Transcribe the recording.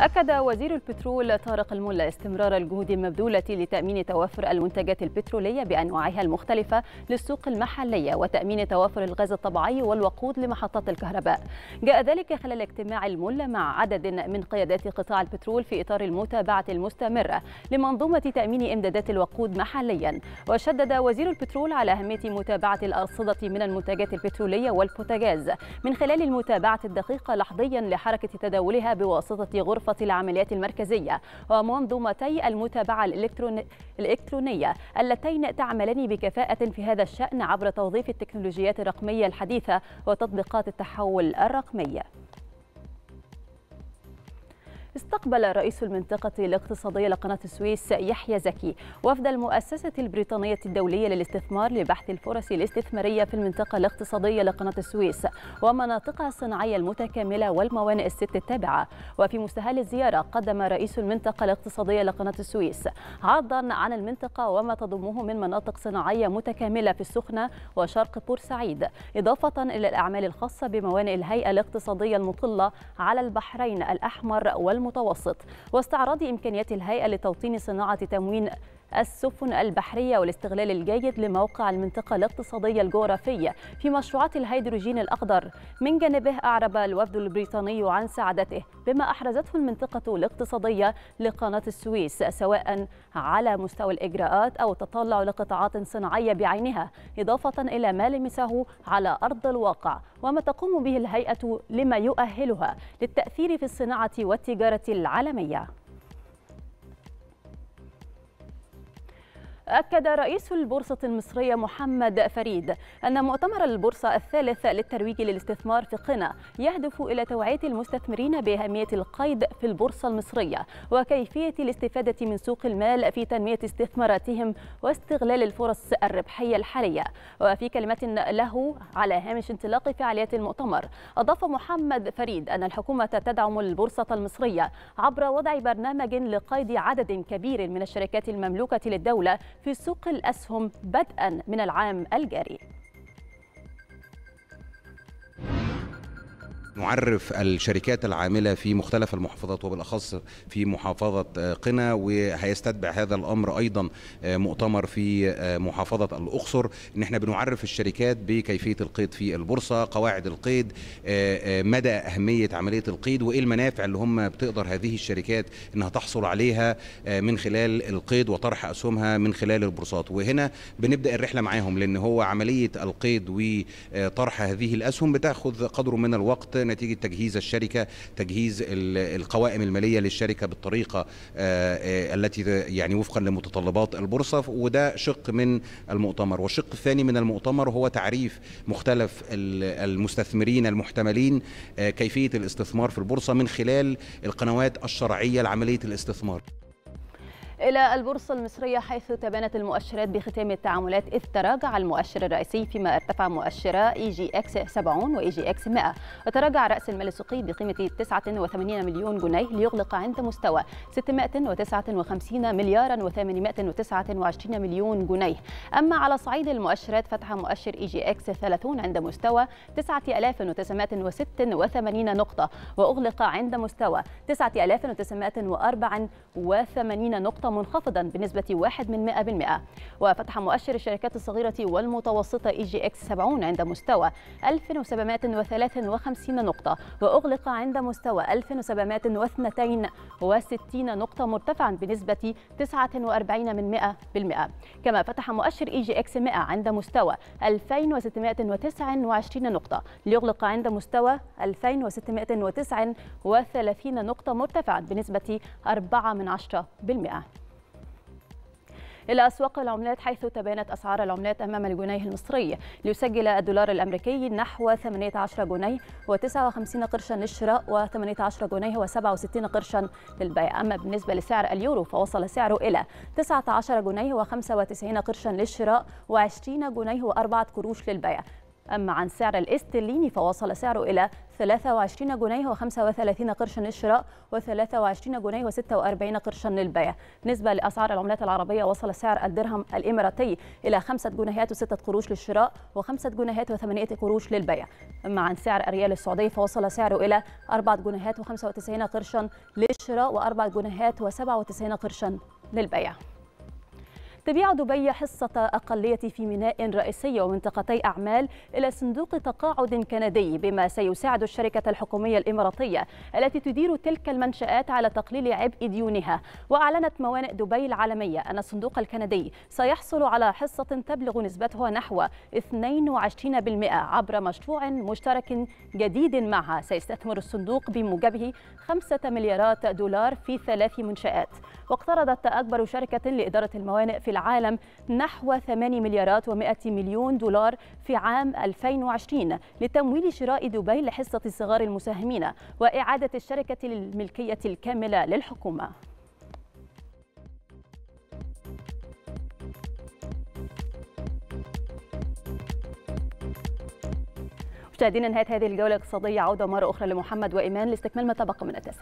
أكد وزير البترول طارق الملا استمرار الجهود المبذولة لتأمين توافر المنتجات البترولية بأنواعها المختلفة للسوق المحلية وتأمين توافر الغاز الطبيعي والوقود لمحطات الكهرباء. جاء ذلك خلال اجتماع الملا مع عدد من قيادات قطاع البترول في إطار المتابعة المستمرة لمنظومة تأمين إمدادات الوقود محليا. وشدد وزير البترول على أهمية متابعة الأرصدة من المنتجات البترولية والبوتاجاز من خلال المتابعة الدقيقة لحظيا لحركة تداولها بواسطة غرفة بالإضافة العمليات المركزية ومنظومتي المتابعة الإلكترونية اللتين تعملان بكفاءة في هذا الشأن عبر توظيف التكنولوجيات الرقمية الحديثة وتطبيقات التحول الرقمي استقبل رئيس المنطقة الاقتصادية لقناة السويس يحيى زكي وفد المؤسسة البريطانية الدولية للاستثمار لبحث الفرص الاستثمارية في المنطقة الاقتصادية لقناة السويس ومناطقها الصناعية المتكاملة والموانئ الست التابعة وفي مستهل الزيارة قدم رئيس المنطقة الاقتصادية لقناة السويس عرضا عن المنطقة وما تضمه من مناطق صناعية متكاملة في السخنة وشرق بورسعيد إضافة إلى الأعمال الخاصة بموانئ الهيئة الاقتصادية المطلة على البحرين الأحمر وال المتوسط واستعراض إمكانيات الهيئة لتوطين صناعة تموين السفن البحرية والاستغلال الجيد لموقع المنطقة الاقتصادية الجغرافية في مشروعات الهيدروجين الأخضر من جانبه أعرب الوفد البريطاني عن سعادته بما أحرزته المنطقة الاقتصادية لقناة السويس سواء على مستوى الإجراءات أو التطلع لقطاعات صناعية بعينها إضافة إلى ما لمسه على أرض الواقع وما تقوم به الهيئة لما يؤهلها للتأثير في الصناعة والتجارة العالمية أكد رئيس البورصة المصرية محمد فريد أن مؤتمر البورصة الثالث للترويج للاستثمار في قنا يهدف إلى توعية المستثمرين بأهمية القيد في البورصة المصرية وكيفية الاستفادة من سوق المال في تنمية استثماراتهم واستغلال الفرص الربحية الحالية وفي كلمة له على هامش انطلاق فعاليات المؤتمر أضاف محمد فريد أن الحكومة تدعم البورصة المصرية عبر وضع برنامج لقيد عدد كبير من الشركات المملوكة للدولة في سوق الأسهم بدءا من العام الجاري نعرف الشركات العاملة في مختلف المحافظات وبالأخص في محافظة آه، قنا وهيستتبع هذا الأمر أيضا آه، مؤتمر في آه، محافظة الأقصر إن احنا بنعرف الشركات بكيفية القيد في البورصة قواعد القيد مدى أهمية عملية القيد وإيه المنافع اللي هم بتقدر هذه الشركات إنها تحصل عليها من خلال القيد وطرح أسهمها من خلال البورصات وهنا بنبدأ الرحلة معاهم لأن هو عملية القيد وطرح هذه الأسهم بتاخذ قدر من الوقت نتيجه تجهيز الشركه تجهيز القوائم الماليه للشركه بالطريقه آه، آه، التي يعني وفقا لمتطلبات البورصه وده شق من المؤتمر والشق الثاني من المؤتمر هو تعريف مختلف المستثمرين المحتملين آه، كيفيه الاستثمار في البورصه من خلال القنوات الشرعيه لعمليه الاستثمار إلى البورصة المصرية حيث تبانت المؤشرات بختام التعاملات إذ تراجع المؤشر الرئيسي فيما ارتفع مؤشرا إي جي إكس 70 وإي جي إكس 100 وتراجع رأس المال السوقي بقيمة 89 مليون جنيه ليغلق عند مستوى 659 مليارا و829 مليون جنيه أما على صعيد المؤشرات فتح مؤشر إي جي إكس 30 عند مستوى 9986 نقطة وأغلق عند مستوى 9984 نقطة منخفضا بنسبة 1 من 100% وفتح مؤشر الشركات الصغيرة والمتوسطة إي جي إكس 70 عند مستوى 1753 نقطة وأغلق عند مستوى 1762 نقطة مرتفعا بنسبة 49 من 100% كما فتح مؤشر إي جي إكس 100 عند مستوى 2629 نقطة ليغلق عند مستوى 2639 نقطة مرتفعا بنسبة 4 من 10% إلى أسواق العملات حيث تبانت أسعار العملات أمام الجنيه المصري ليسجل الدولار الأمريكي نحو 18 جنيه و59 قرشا للشراء و18 جنيه و67 قرشا للبيع أما بالنسبة لسعر اليورو فوصل سعره إلى 19 جنيه و95 قرشا للشراء و20 جنيه و4 قروش للبيع أما عن سعر الاسترليني فوصل سعره إلى 23 جنيه و35 قرشا للشراء و23 جنيه و46 قرشا للبيع بالنسبة لأسعار العملات العربية وصل سعر الدرهم الإماراتي إلى 5 جنيهات و6 قروش للشراء و5 جنيهات و8 قروش للبيع أما عن سعر الريال السعودي فوصل سعره إلى 4 جنيهات و95 قرشا للشراء و4 جنيهات و97 قرشا للبيع تبيع دبي حصة أقلية في ميناء رئيسي ومنطقتي أعمال إلى صندوق تقاعد كندي بما سيساعد الشركة الحكومية الإماراتية التي تدير تلك المنشآت على تقليل عبء ديونها وأعلنت موانئ دبي العالمية أن الصندوق الكندي سيحصل على حصة تبلغ نسبتها نحو 22% عبر مشروع مشترك جديد معها سيستثمر الصندوق بموجبه 5 مليارات دولار في ثلاث منشآت واقترضت أكبر شركة لإدارة الموانئ في العالم العالم نحو 8 مليارات و100 مليون دولار في عام 2020 لتمويل شراء دبي لحصة صغار المساهمين وإعادة الشركة الملكية الكاملة للحكومة مشاهدينا نهايه هذه الجوله الاقتصاديه عوده مره اخرى لمحمد وايمان لاستكمال ما تبقى من التاسع